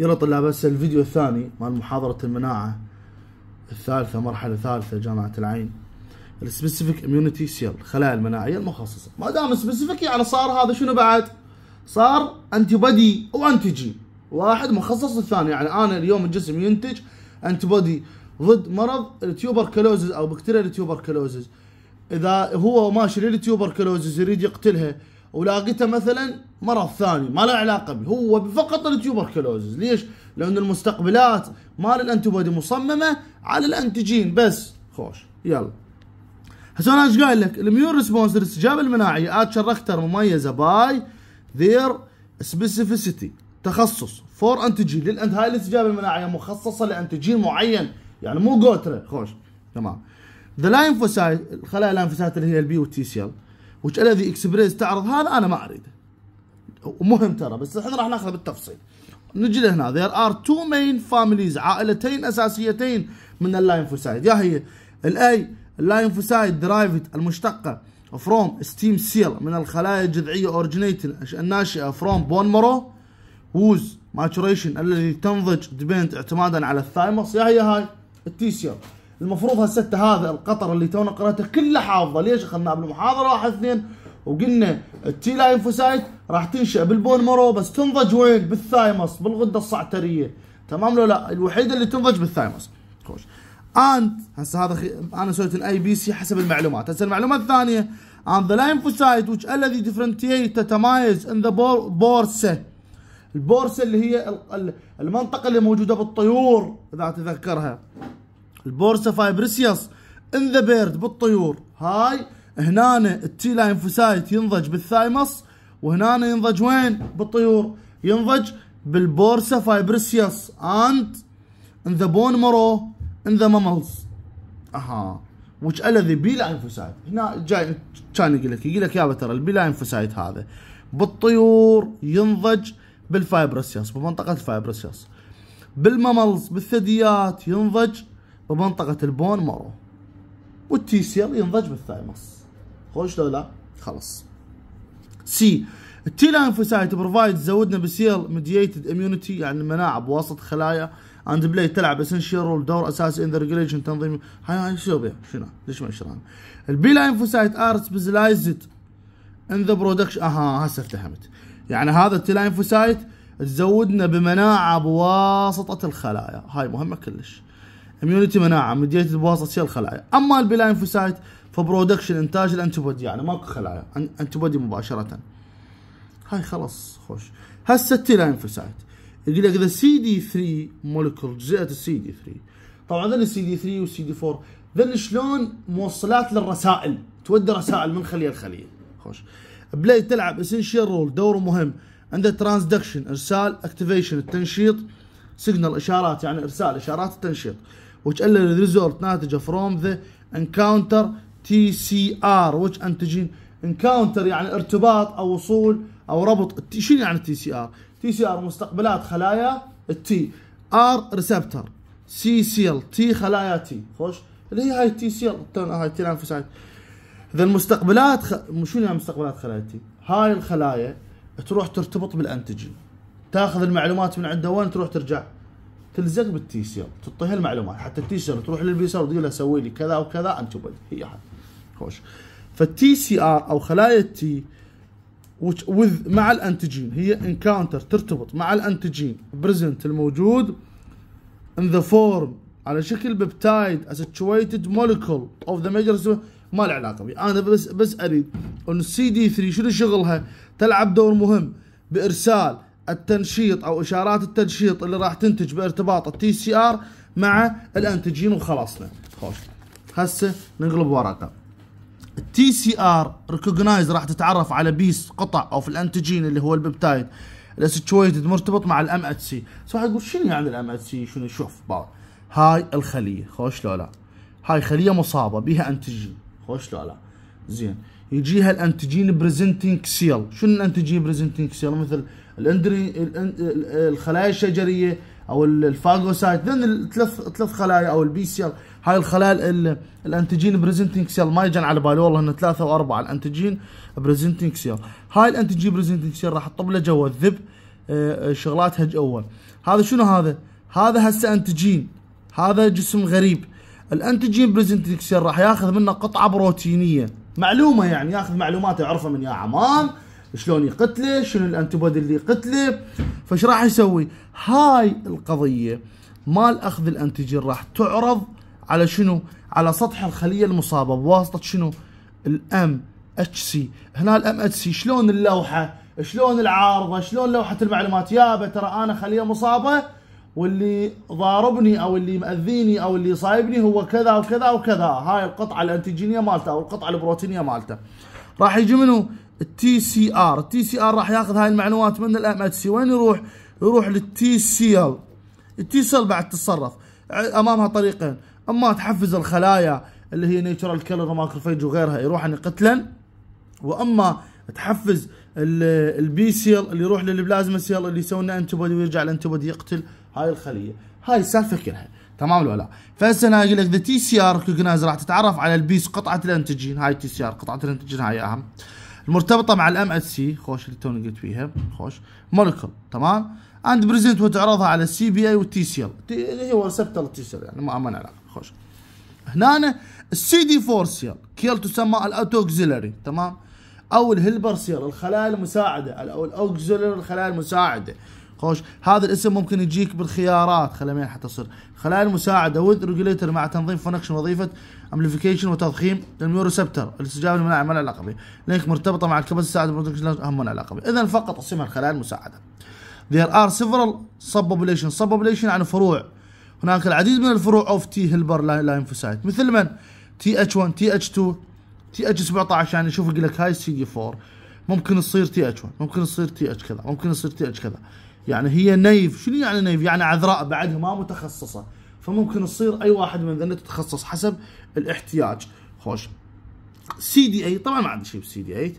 يلا طلاب هسه الفيديو الثاني مال محاضرة المناعة الثالثة مرحلة ثالثة جامعة العين السبيسيفيك اميونيتي سيل الخلايا المناعية المخصصة ما دام سبيسيفيك يعني صار هذا شنو بعد؟ صار انتي بودي جين واحد مخصص للثاني يعني انا اليوم الجسم ينتج انتي بودي ضد مرض التيوبركلوزز او بكتيريا التيوبركلوزز اذا هو ماشي للتيوبركلوزز يريد يقتلها ولاقيته مثلا مرض ثاني ما له علاقه به هو فقط التيوبركلوزز ليش؟ لان المستقبلات مال الانتيبودي مصممه على الانتيجين بس خوش يلا هسه انا ايش قايل لك؟ الميون ريسبونس الاستجابه المناعيه اتشر شركتر مميزه باي ذير سبيسيفيسيتي تخصص فور انتيجين للانت هاي الاستجابه المناعيه مخصصه لانتيجين معين يعني مو جوتره خوش تمام ذا لاينفوسايت الخلايا الليمفوسايت اللي هي البي والتي سيل وش الذي اكسبريس تعرض هذا انا ما اريده مهم ترى بس احنا راح ناخذه بالتفصيل نجي لهنا there are two main families عائلتين اساسيتين من اللاينفوسايد يا هي الاي اللاينفوسايد درايفد المشتقه فروم ستيم سيل من الخلايا الجذعيه originating الناشئه فروم بون مرو ووز ماتوريشن الذي تنضج ديبند اعتمادا على الثايموس يا هي هاي التي سيل المفروض هالستة هذا القطر اللي تونا قرأته كله حافظه ليش اخذناه بالمحاضره واحد اثنين وقلنا التي لاينفوسايت راح تنشا بالبون مرو بس تنضج وين؟ بالثايموس بالغده الصعتريه تمام لو لا الوحيده اللي تنضج بالثايموس خوش انت هسه هذا خي... انا سويت الاي بي سي حسب المعلومات هسه المعلومه الثانيه عن ذا لاينفوسايت which الذي differentiate تتمايز ان ذا بورسه البورسه اللي هي المنطقه اللي موجوده بالطيور اذا تذكرها البورصه فايبرسيوس ان ذا بيرد بالطيور هاي هنا التي لاينفوسايت ينضج بالثايمس وهنا ينضج وين بالطيور ينضج بالبورصه فايبرسيوس اند ان ذا بون مرو ان ذا ماملز اها وش الذي بي لاينفوسايت هنا جاي كان يقول لك يقول لك يابا ترى البي لاينفوسايت هذا بالطيور ينضج بالفايبرسيوس بمنطقه الفايبرسيوس بالمملز بالثدييات ينضج بمنطقة البون مارو والتي سيل ينضج بالثايموس خوش لو لا خلص سي التي لانفوسايت بروفايد زودنا بسيل ميديتد اميونيتي يعني المناعه بواسطه خلايا اند بلاي تلعب اسنشال رول دور اساسي ان ذا ريجليشن تنظيم هاي هاي شو بيها شنو ليش ما يشرحون البي لانفوسايت ار سبيشلايزد ان ذا برودكشن اها هسه افتهمت يعني هذا التي لانفوسايت تزودنا بمناعه بواسطه الخلايا هاي مهمه كلش اميونيتي مناعه مديتد بواسطه شيء الخلايا اما البلاينفوسايت فبرودكشن انتاج الانتيبودي يعني ماكو خلايا انتيبودي مباشره هاي خلاص خوش هسه تي لاينفوسايت يقول لك ذا سي دي 3 مولكيول جزيئه السي دي 3 طبعا ذن السي دي 3 والسي دي 4 ذن شلون موصلات للرسائل تودي رسائل من خليه لخليه خوش بلاي تلعب اسنشال رول دور مهم عند ترانسدكشن ارسال اكتيفيشن التنشيط سيجنال اشارات يعني ارسال اشارات التنشيط which اللي result ناتجة from the encounter TCR which انتجين encounter يعني ارتباط او وصول او ربط شنو يعني تي سي ار؟ تي سي ار مستقبلات خلايا التي ار ريسبتر سي سيل تي خلايا تي خوش اللي هي هاي التي سيل هاي التيلانفوسايت هاي اذا المستقبلات خ... شنو يعني مستقبلات خلايا تي؟ هاي الخلايا تروح ترتبط بالانتجين تاخذ المعلومات من عنده وين تروح ترجع تلزق بالتي بالتيشيرت تعطيها المعلومات حتى التي التيشيرت تروح للبيسر وتقول له سوي لي كذا وكذا انت هي حد خوش فالتي سي ار او خلايا التي مع الانتجين هي انكاونتر ترتبط مع الانتجين بريزنت الموجود ان ذا فورم على شكل بيبتايد اسيتويتد موليكول اوف ذا ميجر ما له علاقه بي انا بس بس اريد انه السي دي 3 شنو شغلها؟ تلعب دور مهم بارسال التنشيط او اشارات التنشيط اللي راح تنتج بارتباط التي سي ار مع الانتجين وخلصنا خوش هسه نقلب ورقه التي سي ار ريكوجنايز راح تتعرف على بيس قطع او في الانتجين اللي هو الببتايد الاسيتويتد مرتبط مع الام اتش سي صح تقول شنو يعني الام اتش سي شنو شوف بار هاي الخليه خوش لو لا هاي خليه مصابه بها انتجين خوش لو لا زين يجيها الانتجين بريزنتنج سيل شنو الانتجين بريزنتنج سيل مثل الاندري الخلايا الشجريه او الفاجوسايت ذن الثلاث ثلاث خلايا او البي سيل هاي الخلايا الانتجين بريزنتنج سيل ما يجن على بالي والله انه ثلاثه واربعه الانتجين بريزنتنج سيل هاي الانتجين بريزنتنج سيل راح تطب له جوا الذب آه، آه، شغلات هج اول هذا شنو هذا؟ هذا هسه انتجين هذا جسم غريب الانتجين بريزنتنج سيل راح ياخذ منه قطعه بروتينيه معلومه يعني ياخذ معلومات يعرفها من يا عمام شلون يقتله شنو الانتيبودي اللي يقتله فايش راح يسوي هاي القضيه مال اخذ الانتيجين راح تعرض على شنو على سطح الخليه المصابه بواسطه شنو الام اتش سي هنا الام اتش سي شلون اللوحه شلون العارضه شلون لوحه المعلومات يابا ترى انا خليه مصابه واللي ضاربني او اللي مأذيني او اللي صايبني هو كذا وكذا وكذا هاي القطعه الانتيجينيه مالته او القطعه البروتينيه مالته راح يجي منه التي سي ار التي سي ار راح ياخذ هاي المعلومات من الام سي وين يروح يروح للتي سي ال التي سي ال بعد تتصرف امامها طريقين اما تحفز الخلايا اللي هي نيتشرال كيلر ماكروفيج وغيرها يروحن يعني قتلا واما تحفز البي ال اللي يروح للبلازما ال اللي يسوي لنا انتبودي ويرجع الانتبودي يقتل هاي الخليه هاي السالفه كلها يعني. تمام ولا لا فهسه انا اقول لك ذا تي سي ار راح تتعرف على البيس قطعه الانتجين هاي تي سي ار قطعه الانتجين هاي اهم المرتبطه مع الام اتش سي خوش اللي توني قلت فيها خوش مولكول تمام اند بريزنت وتعرضها على السي بي اي والتي سي ال هي ريسبتر تي سي ال يعني ما لنا علاقه خوش هنا السي دي 4 سيل كيل تسمى الاوتوكزيلري تمام او الهلبر سيل الخلايا المساعده او الاوكزيلري الخلايا المساعده خوش هذا الاسم ممكن يجيك بالخيارات خلينا حتى تصير خلايا المساعده وذ ريجوليتر مع تنظيم فانكشن وظيفه امبليفيكيشن وتضخيم الميوريسبتر الاستجابه للمناعه ما لها علاقه به لينك مرتبطه مع الكبس الساعده هم لها علاقه به اذا فقط اسمها الخلايا المساعده There are several subpopulation subpopulation يعني فروع هناك العديد من الفروع اوف تي هيلبر لايمفوسايت مثل من تي اتش 1 تي اتش 2 تي اتش 17 يعني شوف يقول لك هاي سي دي 4 ممكن تصير تي اتش 1 ممكن تصير تي اتش كذا ممكن تصير تي اتش كذا يعني هي نيف شنو يعني نيف يعني عذراء بعدها ما متخصصة فممكن تصير أي واحد من ذنة تتخصص حسب الاحتياج خوش سي دي اي طبعا ما عندي شيء بالسي دي اي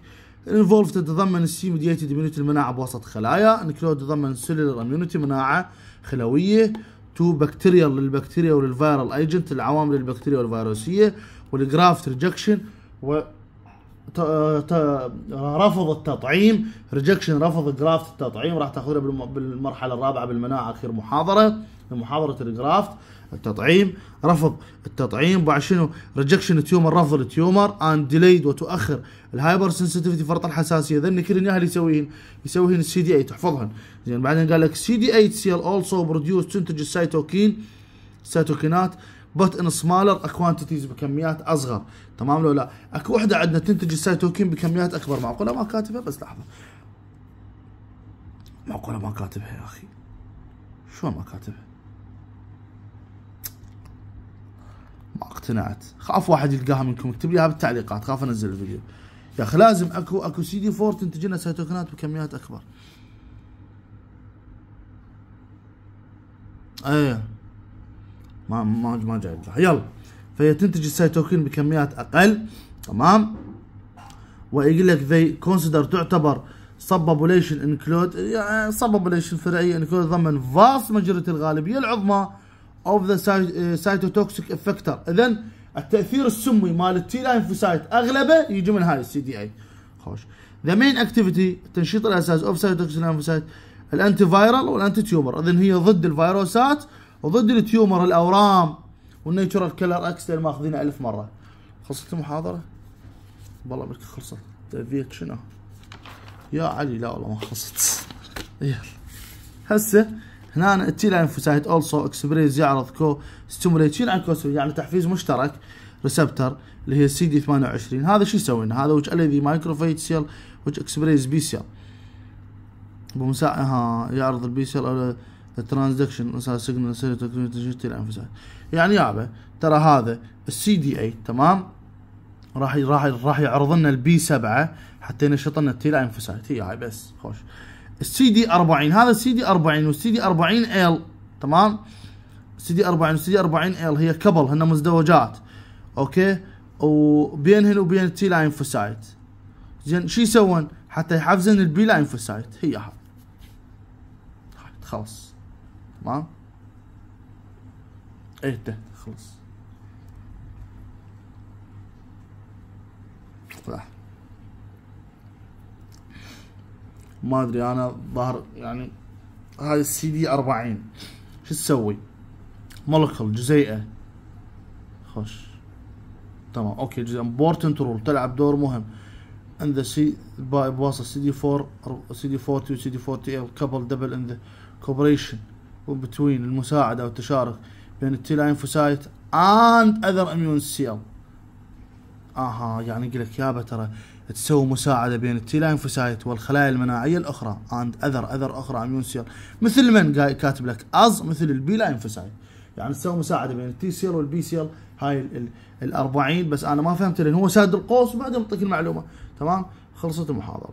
انفولف تتضمن السي ميديتد اميونيتي المناعه بوسط خلايا انكلود تتضمن سيلولر اميونيتي مناعه خلويه تو بكتيريا للبكتيريا وللفيرال ايجنت العوامل البكتيريا والفيروسيه والجرافت ريجكشن و رفض التطعيم ريجكشن رفض جرافت التطعيم راح تاخذها بالمرحله الرابعه بالمناعه اخر محاضره محاضره الجرافت التطعيم رفض التطعيم بعد شنو ريجكشن تيومر رفض التيومر اند ديليد وتؤخر الهايبر سنسيتيفيتي فرط الحساسيه ذن كل الناحيه يسويهن يسويهن السي دي 8 تحفظهن زين بعدين قال لك سي دي 8 سيل اولسو بروديوس تنتج السيتوكين سيتوكينات بوت ان سمالر كوانتيتيز بكميات اصغر تمام لو لا اكو وحده عندنا تنتج السيتوكين بكميات اكبر معقوله ما كاتبها بس لحظه معقوله ما كاتبها يا اخي شو ما كاتبها ما اقتنعت خاف واحد يلقاها منكم اكتب لي بالتعليقات خاف انزل الفيديو يا اخي لازم اكو اكو سي دي 4 تنتج لنا سيتوكينات بكميات اكبر ايه ما ما ما جايب لها يلا فهي تنتج السيتوكين بكميات اقل تمام ويقول لك ذي كونسيدر تعتبر subpopulation انكلود يعني subpopulation فرعيه انكلود ضمن فاست ماجورتي الغالبيه العظمى اوف ذا eh, cytotoxic افكتر اذا التاثير السمي مال التي لاينفوسايت اغلبه يجي من هاي السي دي اي خوش ذا مين اكتيفيتي التنشيط الاساسي اوف سايتوكسين الانتي فايرال والانتي تيومر اذا هي ضد الفيروسات وضد التيومر الاورام والنيتشرال كلر اللي ماخذينه ألف مره خلصت المحاضره والله بك خلصت ذيك شنو يا علي لا والله ما خلصت يلا هسه هنا تشيل لانفوسايت اولسو اكسبريز يعرض كو ستيموليت شنو عن كو يعني تحفيز مشترك ريسبتر اللي هي سي دي 28 هذا شو يسوي لنا هذا وجه الذي مايكروفيت سيل وجه اكسبريز بي سيل بمساعدة ها يعرض البي سيل ترانزكشن مسار سيجنال سيري تكنولوجي يعني يابا ترى هذا السي دي اي تمام راح راح راح يعرض لنا البي 7 حتى ينشط لنا التي انفسات هي هاي بس خوش السي دي 40 هذا السي دي 40 والسي دي 40 ال تمام السي دي 40 والسي دي 40 ال هي كبل هن مزدوجات اوكي وبينهن وبين التي لاينفوسايت زين شو يسوون حتى يحفزن البي لاينفوسايت هي هاي خلص تمام ايه ده خلص صح طيب. ما ادري انا ظهر يعني هذا السي دي 40 شو تسوي؟ مولكل جزيئه خش تمام اوكي جزيئه امبورتنت رول تلعب دور مهم ان ذا سي بواسطه سي دي 4 سي دي 40 سي دي 40 كابل دبل ان ذا كوبريشن وبتوين المساعدة والتشارك بين التي لاينفوسايت اند اذر اميون سيل اها يعني يقول لك يابا ترى تسوي مساعده بين التي لاينفوسايت والخلايا المناعيه الاخرى اند اذر اذر اخرى اميون سيل مثل من كاتب لك از مثل البي لاينفوسايت يعني تسوي مساعده بين التي سيل والبي سيل هاي ال 40 بس انا ما فهمت لان هو ساد القوس وبعدين يعطيك المعلومه تمام خلصت المحاضره